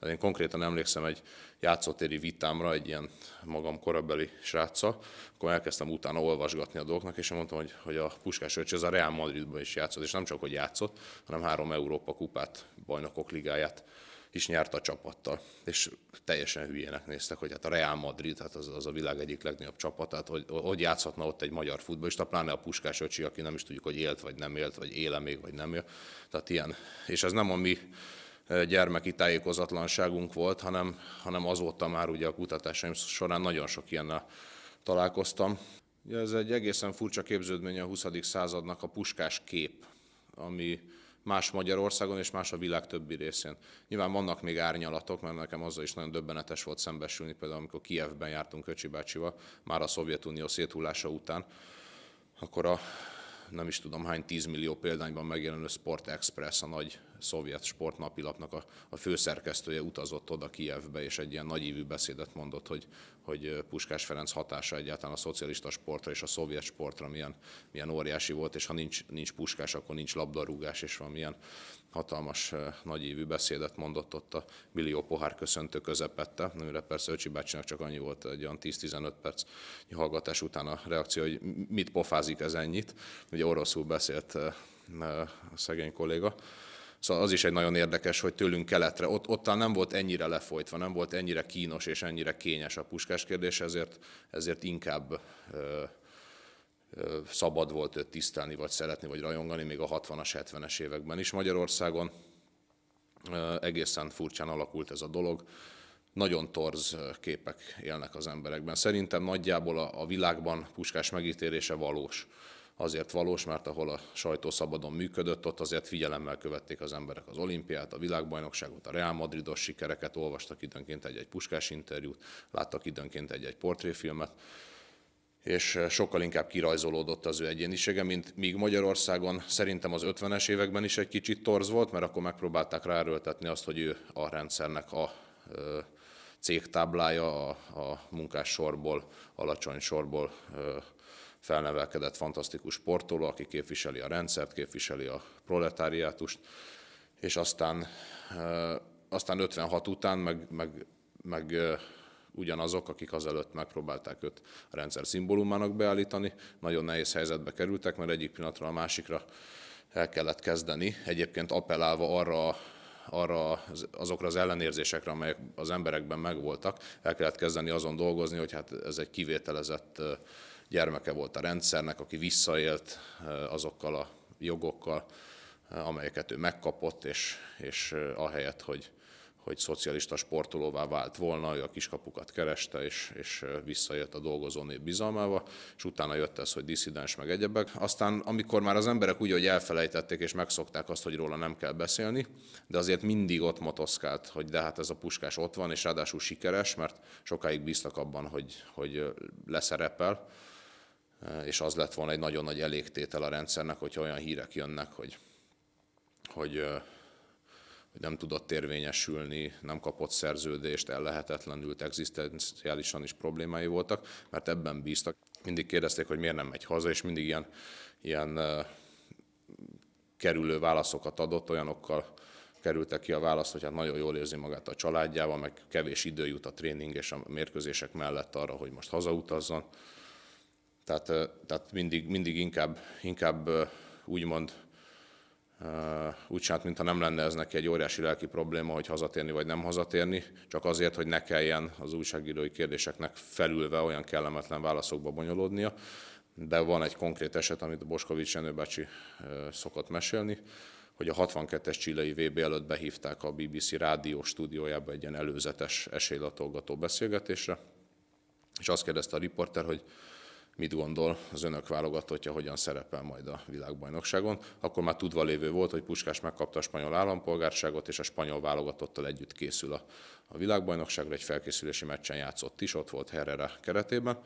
de hát én konkrétan emlékszem egy játszótéri vitámra egy ilyen magam korabeli srácsa, akkor elkezdtem utána olvasgatni a dolgoknak, és mondtam, hogy, hogy a Puskás öcsi az a Real Madridban is játszott, és nem csak, hogy játszott, hanem három Európa kupát, bajnokok ligáját is nyert a csapattal. És teljesen hülyének néztek, hogy hát a Real Madrid, hát az, az a világ egyik legnagyobb csapat, tehát hogy, hogy játszhatna ott egy magyar futballista, pláne a Puskás öcsi, aki nem is tudjuk, hogy élt vagy nem élt, vagy éle még, vagy nem él. Tehát ilyen. És ez nem a mi gyermeki tájékozatlanságunk volt, hanem, hanem azóta már ugye a kutatásaim során nagyon sok ilyennel találkoztam. Ugye ez egy egészen furcsa képződmény a 20. századnak a puskás kép, ami más Magyarországon és más a világ többi részén. Nyilván vannak még árnyalatok, mert nekem azzal is nagyon döbbenetes volt szembesülni, például amikor Kijevben jártunk Öcsi bácsival, már a Szovjetunió széthullása után, akkor a nem is tudom hány tízmillió példányban megjelenő Sport Express, a nagy szovjet sportnapilapnak a, a főszerkesztője utazott oda Kijevbe, és egy ilyen nagyívű beszédet mondott, hogy, hogy Puskás Ferenc hatása egyáltalán a szocialista sportra és a szovjet sportra milyen, milyen óriási volt, és ha nincs, nincs Puskás, akkor nincs labdarúgás, és valamilyen hatalmas nagyívű beszédet mondott ott a millió pohár köszöntő közepette, amire persze Öcsi bácsinak csak annyi volt egy olyan 10-15 perc hallgatás után a reakció, hogy mit pofázik ez ennyit. Ugye oroszul beszélt a szegény kolléga. Szóval az is egy nagyon érdekes, hogy tőlünk keletre, ott, ottan nem volt ennyire lefolytva, nem volt ennyire kínos és ennyire kényes a puskás kérdés, ezért, ezért inkább ö, ö, szabad volt őt tisztelni, vagy szeretni, vagy rajongani, még a 60-as, 70-es években is Magyarországon. Ö, egészen furcsán alakult ez a dolog nagyon torz képek élnek az emberekben. Szerintem nagyjából a, a világban Puskás megítélése valós azért valós, mert ahol a sajtó szabadon működött, ott azért figyelemmel követték az emberek az olimpiát, a világbajnokságot, a Real Madridos sikereket, olvastak időnként egy-egy puskás interjút, láttak időnként egy-egy portréfilmet, és eh, sokkal inkább kirajzolódott az ő egyénisége, mint míg Magyarországon szerintem az 50-es években is egy kicsit torz volt, mert akkor megpróbálták ráerőltetni azt, hogy ő a rendszernek a eh, cégtáblája, a, a munkássorból, alacsony sorból eh, felnevelkedett fantasztikus sportoló, aki képviseli a rendszert, képviseli a proletáriátust, és aztán, eh, aztán 56 után meg, meg, meg eh, ugyanazok, akik azelőtt megpróbálták őt a rendszer szimbólumának beállítani, nagyon nehéz helyzetbe kerültek, mert egyik pillanatra a másikra el kellett kezdeni, egyébként appellálva arra arra, azokra az ellenérzésekre, amelyek az emberekben megvoltak, el kellett kezdeni azon dolgozni, hogy hát ez egy kivételezett eh, gyermeke volt a rendszernek, aki visszaélt azokkal a jogokkal, amelyeket ő megkapott, és, és ahelyett, hogy, hogy szocialista sportolóvá vált volna, ő a kiskapukat kereste, és, és visszajött a dolgozó nép bizalmával, és utána jött ez, hogy diszidens, meg egyebek. Aztán, amikor már az emberek úgy, hogy elfelejtették, és megszokták azt, hogy róla nem kell beszélni, de azért mindig ott motoszkált, hogy de hát ez a puskás ott van, és ráadásul sikeres, mert sokáig bíztak abban, hogy, hogy leszerepel, Eh, és az lett volna egy nagyon nagy elégtétel a rendszernek, hogyha olyan hírek jönnek, hogy, hogy, eh, hogy nem tudott érvényesülni, nem kapott szerződést, ellehetetlenült, egzisztenciálisan is problémái voltak, mert ebben bíztak. Mindig kérdezték, hogy miért nem megy haza, és mindig ilyen, ilyen eh, kerülő válaszokat adott, olyanokkal kerültek ki a választ, hogy hát nagyon jól érzi magát a családjával, meg kevés idő jut a tréning és a mérkőzések mellett arra, hogy most hazautazzon. Tehát, tehát mindig, mindig inkább, inkább úgymond úgy csinált, mintha nem lenne ez neki egy óriási lelki probléma, hogy hazatérni vagy nem hazatérni, csak azért, hogy ne kelljen az újságírói kérdéseknek felülve olyan kellemetlen válaszokba bonyolódnia. De van egy konkrét eset, amit Boskovics Jenő bácsi szokott mesélni, hogy a 62-es csilei VB előtt behívták a BBC rádió stúdiójába egy ilyen előzetes esélylatolgató beszélgetésre, és azt kérdezte a riporter, hogy mit gondol az önök válogatottja, hogyan szerepel majd a világbajnokságon. Akkor már tudva lévő volt, hogy Puskás megkapta a spanyol állampolgárságot, és a spanyol válogatottal együtt készül a, a világbajnokságra, egy felkészülési meccsen játszott is, ott volt Herrera keretében.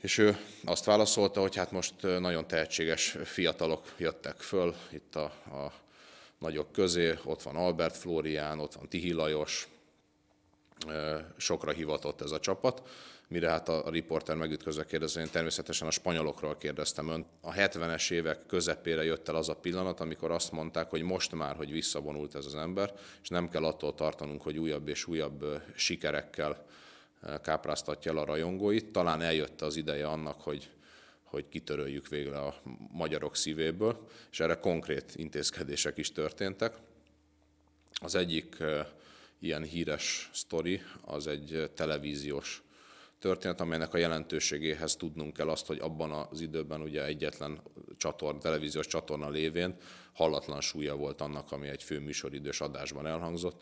És ő azt válaszolta, hogy hát most nagyon tehetséges fiatalok jöttek föl itt a, a nagyok közé, ott van Albert Florián, ott van Tihi Lajos, sokra hivatott ez a csapat, mire hát a, riporter megütközve kérdezte, én természetesen a spanyolokról kérdeztem ön. A 70-es évek közepére jött el az a pillanat, amikor azt mondták, hogy most már, hogy visszavonult ez az ember, és nem kell attól tartanunk, hogy újabb és újabb sikerekkel kápráztatja el a rajongóit. Talán eljött az ideje annak, hogy, hogy kitöröljük végre a magyarok szívéből, és erre konkrét intézkedések is történtek. Az egyik ilyen híres sztori, az egy televíziós történet, amelynek a jelentőségéhez tudnunk kell azt, hogy abban az időben ugye egyetlen csatorn, televíziós csatorna lévén hallatlan súlya volt annak, ami egy fő műsoridős adásban elhangzott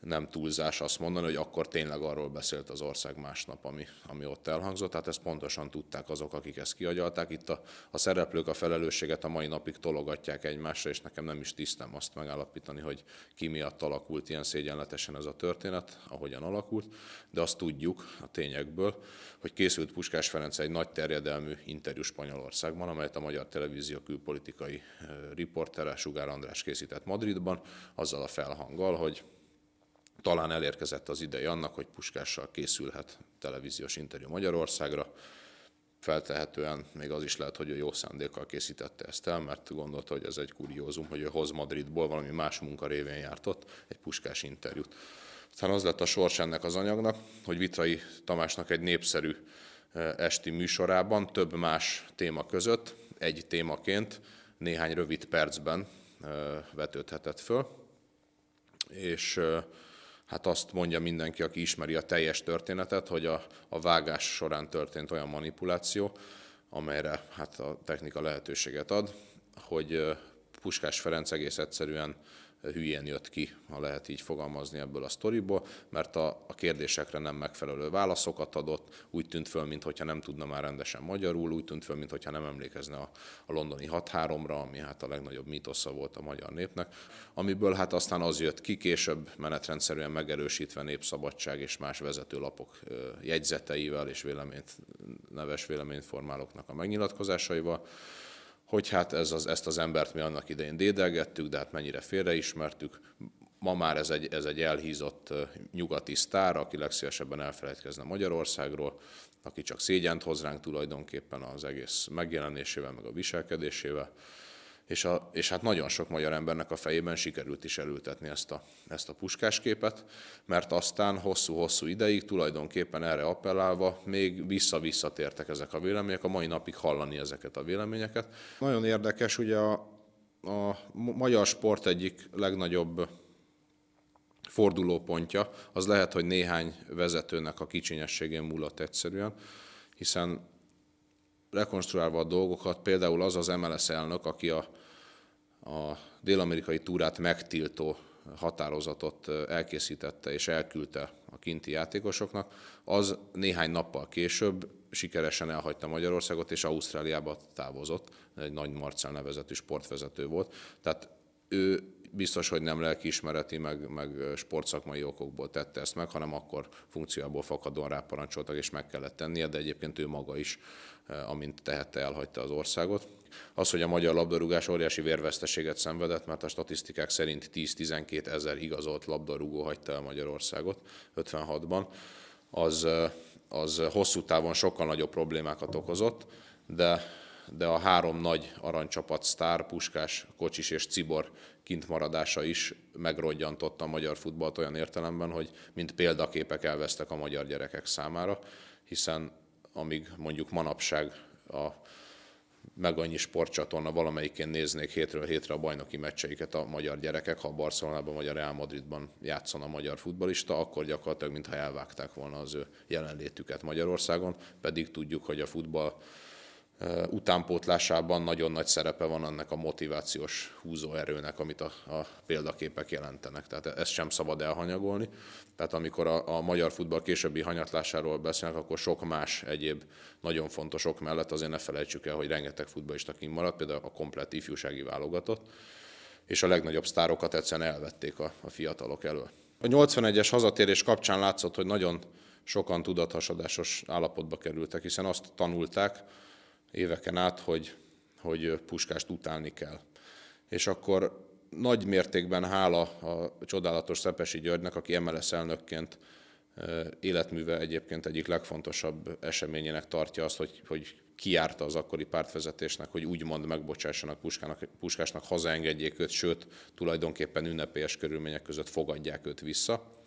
nem túlzás azt mondani, hogy akkor tényleg arról beszélt az ország másnap, ami, ami ott elhangzott. Tehát ezt pontosan tudták azok, akik ezt kiagyalták. Itt a, a szereplők a felelősséget a mai napig tologatják egymásra, és nekem nem is tisztem azt megállapítani, hogy ki miatt alakult ilyen szégyenletesen ez a történet, ahogyan alakult. De azt tudjuk a tényekből, hogy készült Puskás Ferenc egy nagy terjedelmű interjú Spanyolországban, amelyet a Magyar Televízió külpolitikai riportere Sugár András készített Madridban, azzal a felhanggal, hogy talán elérkezett az ideje annak, hogy Puskással készülhet televíziós interjú Magyarországra. Feltehetően még az is lehet, hogy ő jó szándékkal készítette ezt el, mert gondolta, hogy ez egy kuriózum, hogy ő hoz Madridból valami más munka révén járt ott egy Puskás interjút. Aztán az lett a sors ennek az anyagnak, hogy Vitrai Tamásnak egy népszerű esti műsorában több más téma között egy témaként néhány rövid percben vetődhetett föl, és hát azt mondja mindenki, aki ismeri a teljes történetet, hogy a, a vágás során történt olyan manipuláció, amelyre hát a technika lehetőséget ad, hogy Puskás Ferenc egész egyszerűen hülyén jött ki, ha lehet így fogalmazni ebből a sztoriból, mert a, a kérdésekre nem megfelelő válaszokat adott, úgy tűnt föl, mintha nem tudna már rendesen magyarul, úgy tűnt föl, mintha nem emlékezne a, a londoni 6-3-ra, ami hát a legnagyobb mítosza volt a magyar népnek, amiből hát aztán az jött ki, később menetrendszerűen megerősítve Népszabadság és más vezetőlapok jegyzeteivel és véleményt, neves véleményformálóknak a megnyilatkozásaival, hogy hát ez az, ezt az embert mi annak idején dédelgettük, de hát mennyire félreismertük. Ma már ez egy, ez egy elhízott nyugati sztár, aki legszívesebben elfelejtkezne Magyarországról, aki csak szégyent hoz ránk tulajdonképpen az egész megjelenésével, meg a viselkedésével és, a, és hát nagyon sok magyar embernek a fejében sikerült is elültetni ezt a, ezt a puskásképet, mert aztán hosszú-hosszú ideig tulajdonképpen erre appellálva még vissza-visszatértek ezek a vélemények, a mai napig hallani ezeket a véleményeket. Nagyon érdekes, ugye a, a magyar sport egyik legnagyobb fordulópontja, az lehet, hogy néhány vezetőnek a kicsinyességén múlott egyszerűen, hiszen rekonstruálva a dolgokat, például az az MLS elnök, aki a, a dél-amerikai túrát megtiltó határozatot elkészítette és elküldte a kinti játékosoknak, az néhány nappal később sikeresen elhagyta Magyarországot és Ausztráliába távozott. Egy nagy Marcel nevezetű sportvezető volt. Tehát ő biztos, hogy nem lelkiismereti, meg, meg sportszakmai okokból tette ezt meg, hanem akkor funkciából fakadóan ráparancsoltak, és meg kellett tennie, de egyébként ő maga is, eh, amint tehette, elhagyta az országot. Az, hogy a magyar labdarúgás óriási vérveszteséget szenvedett, mert a statisztikák szerint 10-12 ezer igazolt labdarúgó hagyta el Magyarországot 56-ban, az, eh, az hosszú távon sokkal nagyobb problémákat okozott, de de a három nagy aranycsapat sztár, Puskás, Kocsis és Cibor kint maradása is megrodjantotta a magyar futballt olyan értelemben, hogy mint példaképek elvesztek a magyar gyerekek számára, hiszen amíg mondjuk manapság a meg annyi sportcsatorna valamelyikén néznék hétről hétre a bajnoki meccseiket a magyar gyerekek, ha a Barcelonában vagy a Real Madridban játszon a magyar futbalista, akkor gyakorlatilag mintha elvágták volna az ő jelenlétüket Magyarországon, pedig tudjuk, hogy a futball utánpótlásában nagyon nagy szerepe van annak a motivációs húzóerőnek, amit a, a példaképek jelentenek. Tehát ezt sem szabad elhanyagolni. Tehát amikor a, a magyar futball későbbi hanyatlásáról beszélnek, akkor sok más egyéb nagyon fontos ok mellett azért ne felejtsük el, hogy rengeteg futballista kimaradt, például a komplet ifjúsági válogatott, és a legnagyobb sztárokat egyszerűen elvették a, a fiatalok elől. A 81-es hazatérés kapcsán látszott, hogy nagyon sokan tudathasadásos állapotba kerültek, hiszen azt tanulták, éveken át, hogy, hogy Puskást utálni kell. És akkor nagy mértékben hála a csodálatos Szepesi Györgynek, aki MLS elnökként életműve egyébként egyik legfontosabb eseményének tartja azt, hogy, hogy kiárta az akkori pártvezetésnek, hogy úgymond megbocsássanak Puskának, Puskásnak, hazaengedjék őt, sőt, tulajdonképpen ünnepélyes körülmények között fogadják őt vissza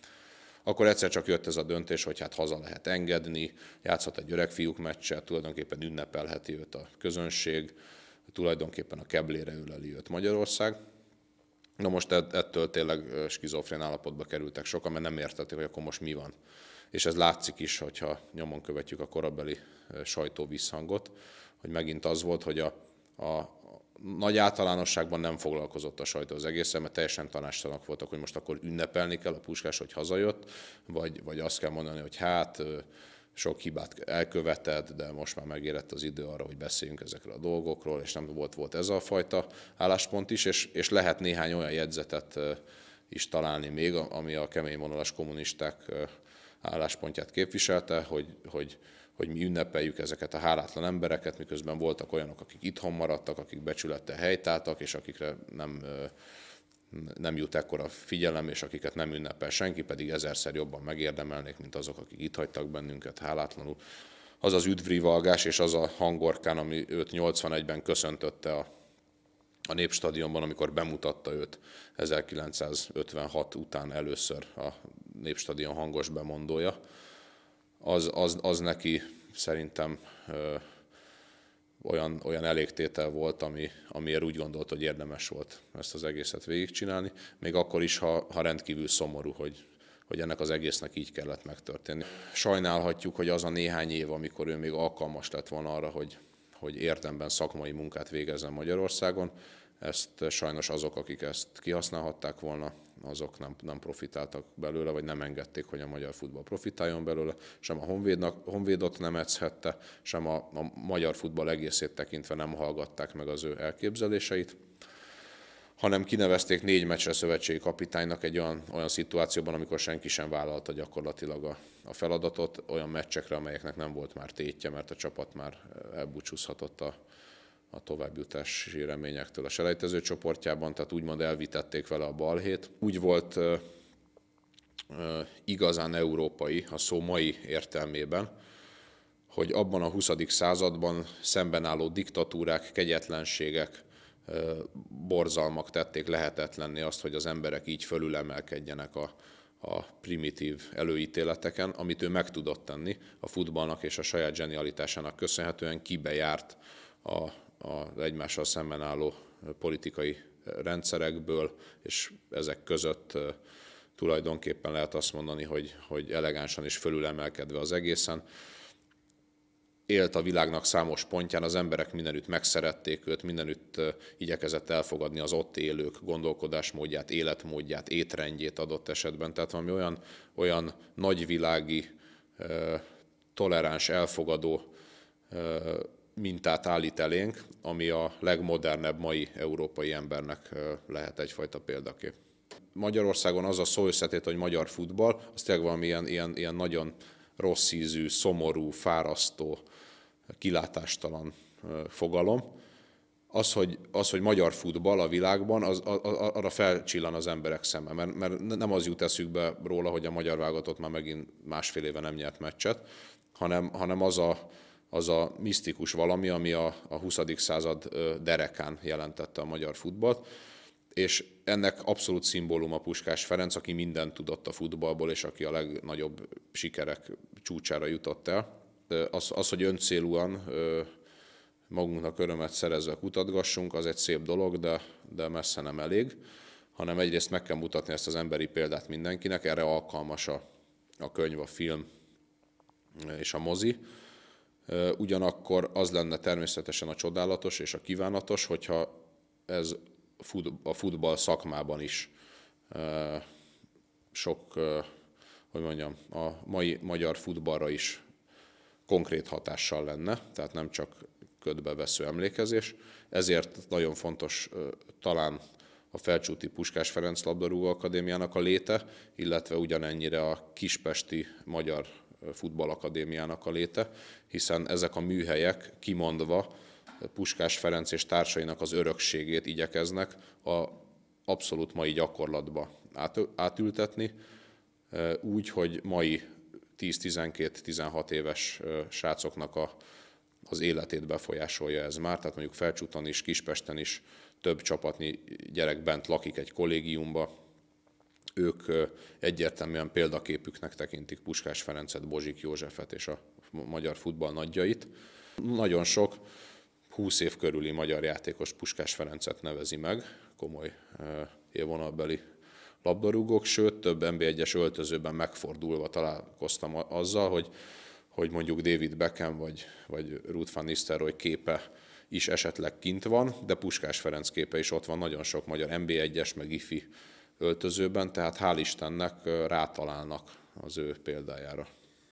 akkor egyszer csak jött ez a döntés, hogy hát haza lehet engedni, játszhat egy öreg fiúk meccset, tulajdonképpen ünnepelheti őt a közönség, tulajdonképpen a keblére üleli őt Magyarország. Na most ettől tényleg skizofrén állapotba kerültek sokan, mert nem értették, hogy akkor most mi van. És ez látszik is, hogyha nyomon követjük a korabeli sajtó visszhangot, hogy megint az volt, hogy a, a, nagy általánosságban nem foglalkozott a sajtó az egészen, mert teljesen tanástalanok voltak, hogy most akkor ünnepelni kell a puskás, hogy hazajött, vagy, vagy azt kell mondani, hogy hát sok hibát elkövetett, de most már megérett az idő arra, hogy beszéljünk ezekről a dolgokról, és nem volt, volt ez a fajta álláspont is, és, és lehet néhány olyan jegyzetet is találni még, ami a kemény vonalas kommunisták álláspontját képviselte, hogy, hogy hogy mi ünnepeljük ezeket a hálátlan embereket, miközben voltak olyanok, akik itthon maradtak, akik becsülettel helytáltak, és akikre nem, nem jut ekkora figyelem, és akiket nem ünnepel senki, pedig ezerszer jobban megérdemelnék, mint azok, akik itt hagytak bennünket hálátlanul. Az az üdvrivalgás és az a hangorkán, ami őt 81-ben köszöntötte a a Népstadionban, amikor bemutatta őt 1956 után először a Népstadion hangos bemondója az, az, az neki szerintem ö, olyan, olyan elégtétel volt, ami, amiért úgy gondolt, hogy érdemes volt ezt az egészet végigcsinálni, még akkor is, ha, ha rendkívül szomorú, hogy, hogy ennek az egésznek így kellett megtörténni. Sajnálhatjuk, hogy az a néhány év, amikor ő még alkalmas lett volna arra, hogy, hogy érdemben szakmai munkát végezzen Magyarországon, ezt sajnos azok, akik ezt kihasználhatták volna, azok nem, nem profitáltak belőle, vagy nem engedték, hogy a magyar futball profitáljon belőle, sem a Honvédnak, Honvédot nem edzhette, sem a, a magyar futball egészét tekintve nem hallgatták meg az ő elképzeléseit hanem kinevezték négy meccsre szövetségi kapitánynak egy olyan, olyan szituációban, amikor senki sem vállalta gyakorlatilag a, a feladatot, olyan meccsekre, amelyeknek nem volt már tétje, mert a csapat már elbúcsúzhatott a, a továbbjutási reményektől a selejtező csoportjában, tehát úgymond elvitették vele a balhét. Úgy volt ö, ö, igazán európai, a szó mai értelmében, hogy abban a 20. században szemben álló diktatúrák, kegyetlenségek, ö, borzalmak tették lehetetlenni azt, hogy az emberek így fölülemelkedjenek a, a primitív előítéleteken, amit ő meg tudott tenni a futballnak és a saját genialitásának köszönhetően kibejárt a az egymással szemben álló politikai rendszerekből, és ezek között tulajdonképpen lehet azt mondani, hogy, hogy elegánsan és fölülemelkedve az egészen. Élt a világnak számos pontján, az emberek mindenütt megszerették őt, mindenütt igyekezett elfogadni az ott élők gondolkodásmódját, életmódját, étrendjét adott esetben. Tehát valami olyan, olyan nagyvilági, toleráns, elfogadó mintát állít elénk, ami a legmodernebb mai európai embernek lehet egyfajta példakép. Magyarországon az a szó összetét, hogy magyar futball, az tényleg valami ilyen, ilyen, ilyen nagyon rossz ízű, szomorú, fárasztó, kilátástalan fogalom. Az, hogy, az, hogy magyar futball a világban, az, az, arra felcsillan az emberek szeme, mert, mert nem az jut eszükbe róla, hogy a magyar válogatott már megint másfél éve nem nyert meccset, hanem, hanem az a az a misztikus valami, ami a, a 20. század derekán jelentette a magyar futballt, és ennek abszolút szimbóluma Puskás Ferenc, aki mindent tudott a futballból, és aki a legnagyobb sikerek csúcsára jutott el. Az, az hogy öncélúan magunknak örömet szerezve kutatgassunk, az egy szép dolog, de, de messze nem elég, hanem egyrészt meg kell mutatni ezt az emberi példát mindenkinek, erre alkalmas a, a könyv, a film és a mozi Ugyanakkor az lenne természetesen a csodálatos és a kívánatos, hogyha ez a futball szakmában is sok, hogy mondjam, a mai magyar futballra is konkrét hatással lenne, tehát nem csak ködbe vesző emlékezés. Ezért nagyon fontos talán a Felcsúti Puskás Ferenc Labdarúgó Akadémiának a léte, illetve ugyanennyire a Kispesti Magyar futballakadémiának a léte, hiszen ezek a műhelyek kimondva Puskás Ferenc és társainak az örökségét igyekeznek a abszolút mai gyakorlatba átültetni, eh, úgy, hogy mai 10-12-16 éves eh, srácoknak a, az életét befolyásolja ez már, tehát mondjuk Felcsúton is, Kispesten is több csapatnyi gyerek bent lakik egy kollégiumba, ők egyértelműen példaképüknek tekintik Puskás Ferencet, Bozsik Józsefet és a magyar futball nagyjait. Nagyon sok 20 év körüli magyar játékos Puskás Ferencet nevezi meg, komoly évvonalbeli labdarúgók, sőt több NB1-es öltözőben megfordulva találkoztam azzal, hogy, hogy mondjuk David Beckham vagy, vagy Ruth van Nistelrooy képe is esetleg kint van, de Puskás Ferenc képe is ott van, nagyon sok magyar NB1-es meg ifi öltözőben, tehát hál' Istennek rátalálnak az ő példájára.